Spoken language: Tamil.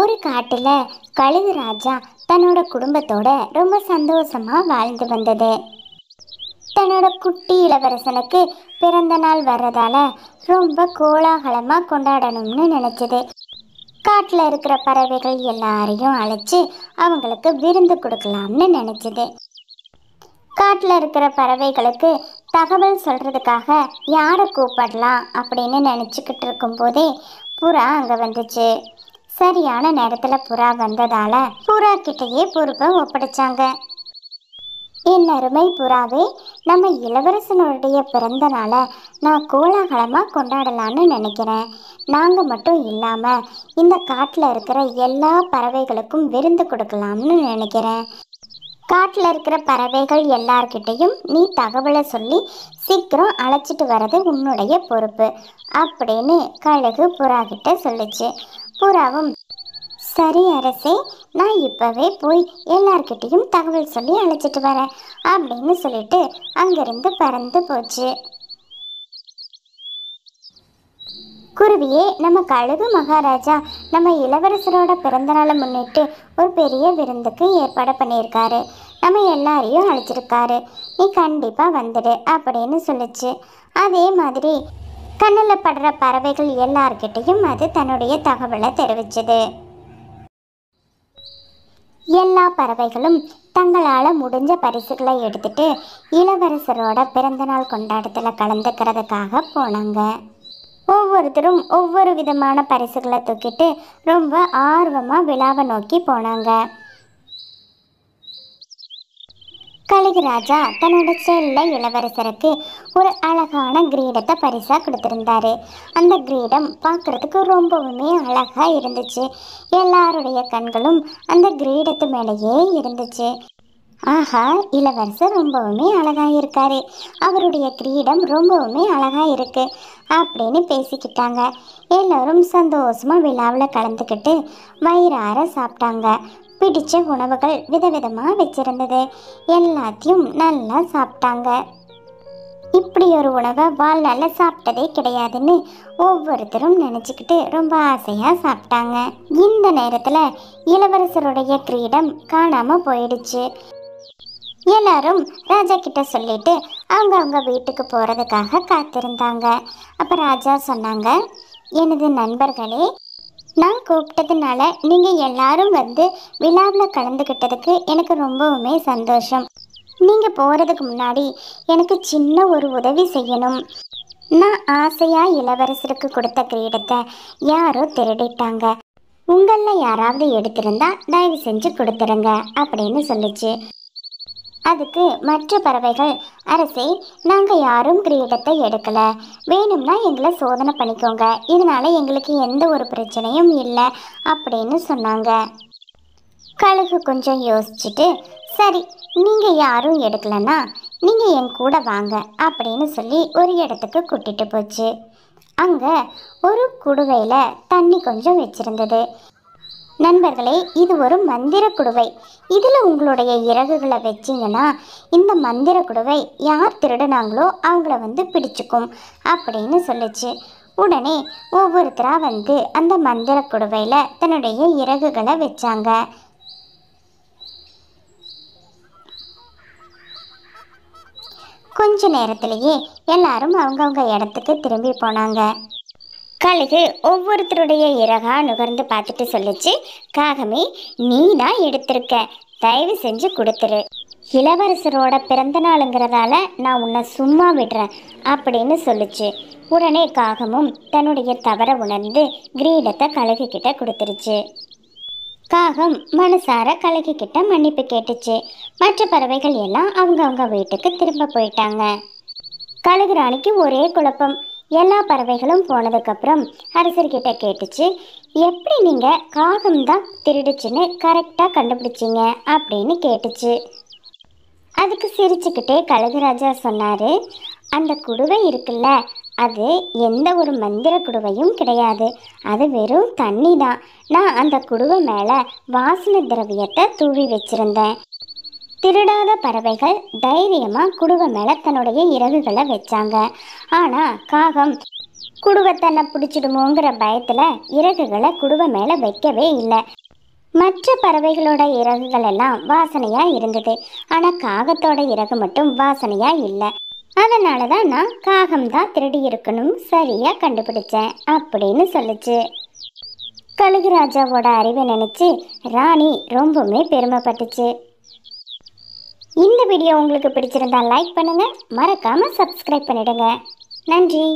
ஒரு காட்டில் கழுகு ராஜா தன்னோட குடும்பத்தோட ரொம்ப சந்தோஷமா வாழ்ந்து வந்தது தன்னோட குட்டி இளவரசனுக்கு பிறந்த நாள் வர்றதால ரொம்ப கோலாகலமாக கொண்டாடணும்னு நினச்சிது காட்டில் இருக்கிற பறவைகள் எல்லாரையும் அழைச்சி அவங்களுக்கு விருந்து கொடுக்கலாம்னு நினச்சிது காட்டில் இருக்கிற பறவைகளுக்கு தகவல் சொல்கிறதுக்காக யாரை கூப்பிடலாம் அப்படின்னு நினச்சிக்கிட்டு இருக்கும்போதே புறா அங்கே வந்துச்சு சரியான நேரத்துல புறா வந்ததால புறா கிட்டேயே பொறுப்பை ஒப்படைச்சாங்க என் அருமை புறாவே நம்ம இளவரசனுடைய பிறந்த நாளை நான் கோலாகலமாக கொண்டாடலான்னு நினைக்கிறேன் நாங்கள் மட்டும் இல்லாமல் இந்த காட்டில் இருக்கிற எல்லா பறவைகளுக்கும் விருந்து கொடுக்கலாம்னு நினைக்கிறேன் காட்டில் இருக்கிற பறவைகள் எல்லார்கிட்டையும் நீ தகவலை சொல்லி சீக்கிரம் அழைச்சிட்டு வர்றது உன்னுடைய பொறுப்பு அப்படின்னு கழுகு புறாகிட்ட சொல்லிச்சு புறாவும் சரி அரசே நான் இப்போவே போய் எல்லார்கிட்டேயும் தகவல் சொல்லி அழைச்சிட்டு வரேன் அப்படின்னு சொல்லிட்டு அங்கிருந்து பறந்து போச்சு குருவியே நம்ம கழுகு மகாராஜா நம்ம இளவரசரோட பிறந்தநாளை முன்னிட்டு ஒரு பெரிய விருந்துக்கு ஏற்பாடு பண்ணியிருக்காரு நம்ம எல்லாரையும் அழைச்சிருக்காரு நீ கண்டிப்பாக வந்துடு அப்படின்னு சொல்லிச்சு அதே மாதிரி கண்ணில் படுற பறவைகள் எல்லார்கிட்டேயும் அது தன்னுடைய தகவலை தெரிவிச்சது எல்லா பறவைகளும் தங்களால் முடிஞ்ச பரிசுகளை எடுத்துட்டு இளவரசரோட பிறந்தநாள் கொண்டாட்டத்தில் கலந்துக்கிறதுக்காக போனாங்க ஒவ்வொருத்தரும் ஒவ்வொரு விதமான பரிசுகளை தூக்கிட்டு ரொம்ப ஆர்வமாக விழாவை நோக்கி போனாங்க கலிகராஜா தன்னோட செல்ல இளவரசருக்கு ஒரு அழகான கிரீடத்தை பரிசாக கொடுத்துருந்தாரு அந்த கிரீடம் பார்க்கறதுக்கு ரொம்பவுமே அழகாக இருந்துச்சு எல்லாருடைய கண்களும் அந்த கிரீடத்து மேலேயே இருந்துச்சு ஆஹா இளவரசர் ரொம்பவுமே அழகாக இருக்காரு அவருடைய கிரீடம் ரொம்பவுமே அழகாக இருக்கு அப்படின்னு பேசிக்கிட்டாங்க எல்லோரும் சந்தோஷமாக விழாவில் கலந்துக்கிட்டு வயிறார சாப்பிட்டாங்க பிடிச்ச உணவுகள் விதவிதமாக வச்சுருந்தது எல்லாத்தையும் நல்லா சாப்பிட்டாங்க இப்படி ஒரு உணவை வாழ்நாளில் சாப்பிட்டதே கிடையாதுன்னு ஒவ்வொருத்தரும் நினச்சிக்கிட்டு ரொம்ப ஆசையாக சாப்பிட்டாங்க இந்த நேரத்தில் இளவரசருடைய கிரீடம் காணாமல் போயிடுச்சு எல்லாரும் ராஜா கிட்ட சொல்லிட்டு அவங்க அவங்க வீட்டுக்கு போகிறதுக்காக காத்திருந்தாங்க அப்போ ராஜா சொன்னாங்க எனது நண்பர்களே நான் கூப்பிட்டதுனால நீங்கள் எல்லாரும் வந்து விழாவில் கலந்துக்கிட்டதுக்கு எனக்கு ரொம்பவுமே சந்தோஷம் நீங்கள் போகிறதுக்கு முன்னாடி எனக்கு சின்ன ஒரு உதவி செய்யணும் நான் ஆசையாக இளவரசருக்கு கொடுத்த கிரீடத்தை யாரோ திருடிட்டாங்க உங்களில் யாராவது எடுத்திருந்தா தயவு செஞ்சு கொடுத்துருங்க அப்படின்னு சொல்லிச்சு அதுக்கு மற்ற பறவைகள் அரசே நாங்கள் யாரும் கிரீடத்தை எடுக்கலை வேணும்னா எங்களை சோதனை பண்ணிக்கோங்க இதனால் எங்களுக்கு எந்த ஒரு பிரச்சனையும் இல்லை அப்படின்னு சொன்னாங்க கழுகு கொஞ்சம் யோசிச்சுட்டு சரி நீங்கள் யாரும் எடுக்கலன்னா நீங்கள் என் கூட வாங்க அப்படின்னு சொல்லி ஒரு இடத்துக்கு கூட்டிகிட்டு போச்சு அங்கே ஒரு குடுவையில் தண்ணி கொஞ்சம் வச்சுருந்தது நண்பர்களே இது ஒரு மந்திர குடுவை இதில் உங்களுடைய இறகுகளை வச்சிங்கன்னா இந்த மந்திர குடுவை யார் திருடினாங்களோ அவங்கள வந்து பிடிச்சிக்கும் அப்படின்னு சொல்லிச்சு உடனே ஒவ்வொருத்தராக வந்து அந்த மந்திர குடுவையில் தன்னுடைய இறகுகளை வச்சாங்க கொஞ்ச நேரத்திலேயே எல்லாரும் அவங்கவுங்க இடத்துக்கு திரும்பி போனாங்க கழுகு ஒவ்வொருத்தருடைய இறகா நுகர்ந்து பார்த்துட்டு சொல்லுச்சு காகமே நீ தான் எடுத்திருக்க தயவு செஞ்சு கொடுத்துரு இளவரசரோட பிறந்த நாளுங்கிறதால நான் உன்னை சும்மா விடுறேன் அப்படின்னு சொல்லுச்சு உடனே காகமும் தன்னுடைய தவற உணர்ந்து கிரீடத்தை கழுகுக்கிட்ட கொடுத்துருச்சு காகம் மனசார கழுகுக்கிட்ட மன்னிப்பு கேட்டுச்சு மற்ற பறவைகள் எல்லாம் அவங்கவுங்க வீட்டுக்கு திரும்ப போயிட்டாங்க கழுகு ராணிக்கு ஒரே குழப்பம் எல்லா பறவைகளும் போனதுக்கப்புறம் அரசர்கிட்ட கேட்டுச்சு எப்படி நீங்கள் காகம் தான் திருடுச்சுன்னு கரெக்டாக கண்டுபிடிச்சிங்க அப்படின்னு கேட்டுச்சு அதுக்கு சிரிச்சுக்கிட்டே கழுகுராஜா சொன்னார் அந்த குடுவை இருக்குல்ல அது எந்த ஒரு மந்திர குடுவையும் கிடையாது அது வெறும் தண்ணி தான் நான் அந்த குடுவை மேலே வாசனை திரவியத்தை தூவி வச்சுருந்தேன் திருடாத பறவைகள் தைரியமாக குடுவ மேலே தன்னுடைய இறகுகளை வச்சாங்க ஆனால் காகம் குடுவ தன்னை பிடிச்சிடுமோங்கிற பயத்தில் இறகுகளை குடுவ மேலே வைக்கவே இல்லை மற்ற பறவைகளோட இறகுகள் எல்லாம் வாசனையாக இருந்தது ஆனால் காகத்தோட இறகு மட்டும் வாசனையாக இல்லை அதனால தான் நான் தான் திருடி இருக்கணும் சரியாக கண்டுபிடிச்சேன் அப்படின்னு சொல்லுச்சு கழுகுராஜாவோட அறிவை நினச்சி ராணி ரொம்பவுமே பெருமைப்பட்டுச்சு இந்த வீடியோ உங்களுக்கு பிடிச்சிருந்தால் லைக் பண்ணுங்கள் மறக்காமல் சப்ஸ்கிரைப் பண்ணிவிடுங்க நன்றி